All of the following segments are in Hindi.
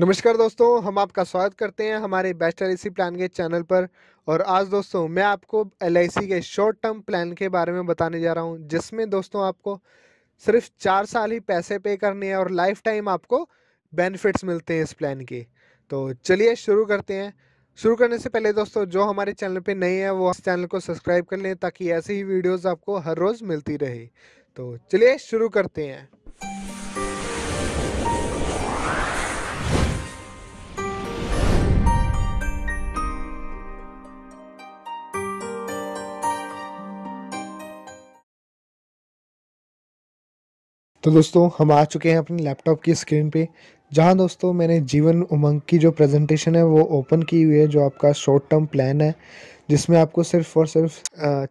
नमस्कार दोस्तों हम आपका स्वागत करते हैं हमारे बेस्ट एल प्लान के चैनल पर और आज दोस्तों मैं आपको एल के शॉर्ट टर्म प्लान के बारे में बताने जा रहा हूं जिसमें दोस्तों आपको सिर्फ चार साल ही पैसे पे करने हैं और लाइफ टाइम आपको बेनिफिट्स मिलते हैं इस प्लान के तो चलिए शुरू करते हैं शुरू करने से पहले दोस्तों जो हमारे चैनल पर नए हैं वो इस चैनल को सब्सक्राइब कर लें ताकि ऐसे ही वीडियोज़ आपको हर रोज़ मिलती रहे तो चलिए शुरू करते हैं तो दोस्तों हम आ चुके हैं अपने लैपटॉप की स्क्रीन पे जहाँ दोस्तों मैंने जीवन उमंग की जो प्रेजेंटेशन है वो ओपन की हुई है जो आपका शॉर्ट टर्म प्लान है जिसमें आपको सिर्फ और सिर्फ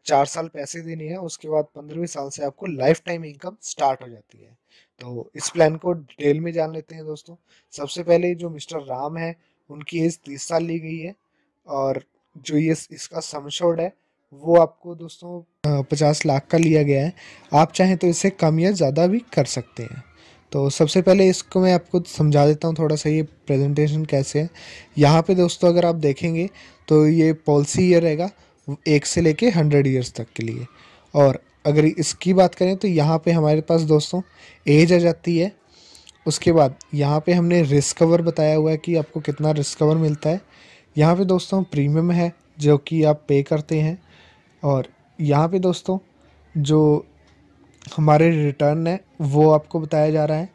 चार साल पैसे देने हैं उसके बाद पंद्रहवें साल से आपको लाइफ टाइम इनकम स्टार्ट हो जाती है तो इस प्लान को डिटेल में जान लेते हैं दोस्तों सबसे पहले जो मिस्टर राम है उनकी एज तीस साल ली गई है और जो ये इसका समशोड है वो आपको दोस्तों पचास लाख का लिया गया है आप चाहें तो इसे कम या ज़्यादा भी कर सकते हैं तो सबसे पहले इसको मैं आपको समझा देता हूँ थोड़ा सा ये प्रेजेंटेशन कैसे है यहाँ पे दोस्तों अगर आप देखेंगे तो ये पॉलिसी ईयर रहेगा एक से लेके हंड्रेड ईयर्स तक के लिए और अगर इसकी बात करें तो यहाँ पे हमारे पास दोस्तों एज आ जाती है उसके बाद यहाँ पे हमने रिस्क कवर बताया हुआ है कि आपको कितना रिस्क कवर मिलता है यहाँ पे दोस्तों प्रीमियम है जो कि आप पे करते हैं और यहाँ पे दोस्तों जो हमारे रिटर्न है वो आपको बताया जा रहा है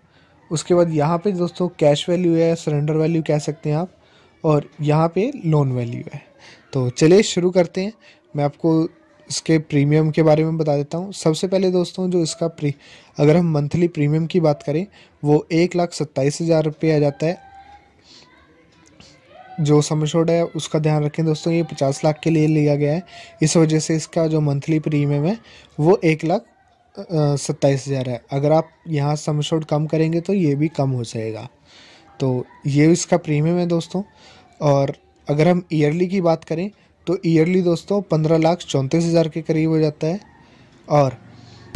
उसके बाद यहाँ पे दोस्तों कैश वैल्यू है सरेंडर वैल्यू कह सकते हैं आप और यहाँ पे लोन वैल्यू है तो चलिए शुरू करते हैं मैं आपको इसके प्रीमियम के बारे में बता देता हूँ सबसे पहले दोस्तों जो इसका प्री अगर हम मंथली प्रीमियम की बात करें वो एक लाख सत्ताईस हज़ार रुपये आ जाता है जो समशोड है उसका ध्यान रखें दोस्तों ये पचास लाख के लिए लिया गया है इस वजह से इसका जो मंथली प्रीमियम है वो एक लाख सत्ताईस हज़ार है अगर आप यहाँ समशोड कम करेंगे तो ये भी कम हो जाएगा तो ये इसका प्रीमियम है दोस्तों और अगर हम ईयरली की बात करें तो ईयरली दोस्तों पंद्रह लाख चौंतीस हज़ार के करीब हो जाता है और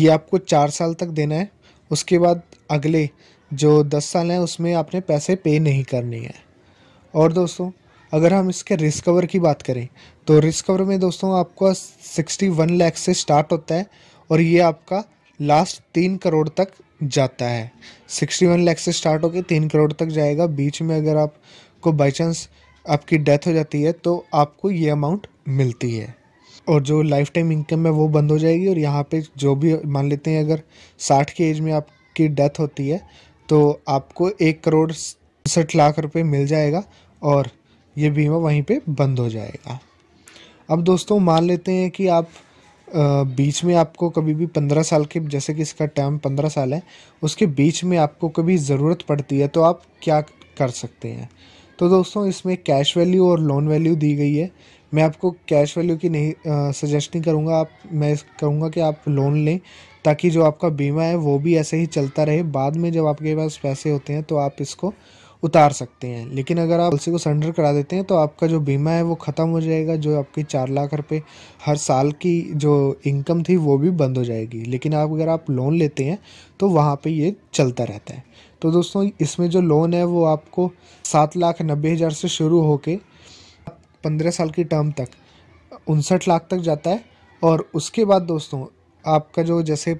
ये आपको चार साल तक देना है उसके बाद अगले जो दस साल हैं उसमें आपने पैसे पे नहीं करनी है और दोस्तों अगर हम इसके रिस्क कवर की बात करें तो रिस्क कवर में दोस्तों आपका सिक्सटी वन लैख से स्टार्ट होता है और ये आपका लास्ट तीन करोड़ तक जाता है सिक्सटी वन लैख से स्टार्ट होकर तीन करोड़ तक जाएगा बीच में अगर आपको बाई चांस आपकी डेथ हो जाती है तो आपको ये अमाउंट मिलती है और जो लाइफ टाइम इनकम है वो बंद हो जाएगी और यहाँ पे जो भी मान लेते हैं अगर साठ की एज में आपकी डेथ होती है तो आपको एक करोड़ उनसठ लाख रुपए मिल जाएगा और ये बीमा वहीं पे बंद हो जाएगा अब दोस्तों मान लेते हैं कि आप बीच में आपको कभी भी पंद्रह साल के जैसे कि इसका टर्म पंद्रह साल है उसके बीच में आपको कभी ज़रूरत पड़ती है तो आप क्या कर सकते हैं तो दोस्तों इसमें कैश वैल्यू और लोन वैल्यू दी गई है मैं आपको कैश वैल्यू की नहीं सजेस्ट नहीं करूँगा आप मैं कहूँगा कि आप लोन लें ताकि जो आपका बीमा है वो भी ऐसे ही चलता रहे बाद में जब आपके पास पैसे होते हैं तो आप इसको उतार सकते हैं लेकिन अगर आप पॉलिसी को सरेंडर करा देते हैं तो आपका जो बीमा है वो ख़त्म हो जाएगा जो आपकी चार लाख रुपये हर साल की जो इनकम थी वो भी बंद हो जाएगी लेकिन आप अगर आप लोन लेते हैं तो वहाँ पर ये चलता रहता है तो दोस्तों इसमें जो लोन है वो आपको सात लाख नब्बे हज़ार से शुरू के पंद्रह साल की टर्म तक उनसठ लाख तक जाता है और उसके बाद दोस्तों आपका जो जैसे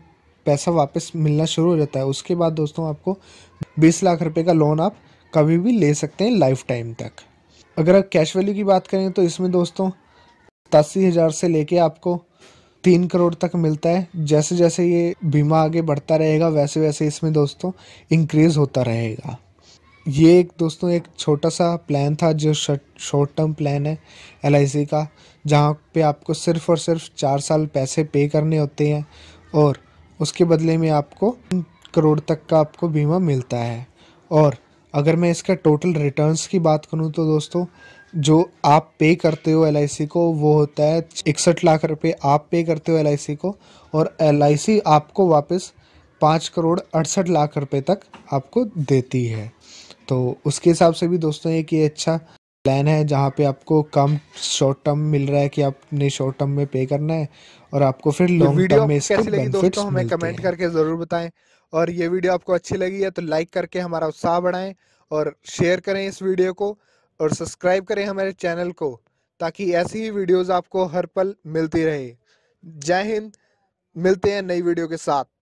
पैसा वापस मिलना शुरू हो जाता है उसके बाद दोस्तों आपको बीस लाख रुपए का लोन आप कभी भी ले सकते हैं लाइफ टाइम तक अगर आप कैश वैल्यू की बात करें तो इसमें दोस्तों सतासी हज़ार से लेके आपको तीन करोड़ तक मिलता है जैसे जैसे ये बीमा आगे बढ़ता रहेगा वैसे वैसे इसमें दोस्तों इंक्रीज़ होता रहेगा ये एक दोस्तों एक छोटा सा प्लान था जो शॉर्ट टर्म प्लान है एल का जहाँ पे आपको सिर्फ और सिर्फ चार साल पैसे पे करने होते हैं और उसके बदले में आपको करोड़ तक का आपको बीमा मिलता है और अगर मैं इसका टोटल रिटर्न्स की बात करूँ तो दोस्तों जो आप पे करते हो एल को वो होता है इकसठ लाख रुपए आप पे करते हो एल को और एल आपको वापस पाँच करोड़ अड़सठ लाख रुपए तक आपको देती है तो उसके हिसाब से भी दोस्तों एक ये अच्छा प्लान है जहाँ पे आपको कम शॉर्ट टर्म मिल रहा है कि आपने शॉर्ट टर्म में पे करना है और आपको फिर लॉन्ग टर्म में इसके बेनिफिट्स हमें कमेंट करके ज़रूर बताएं और ये वीडियो आपको अच्छी लगी है तो लाइक करके हमारा उत्साह बढ़ाएं और शेयर करें इस वीडियो को और सब्सक्राइब करें हमारे चैनल को ताकि ऐसी ही वीडियोज़ आपको हर पल मिलती रहे जय हिंद मिलते हैं नई वीडियो के साथ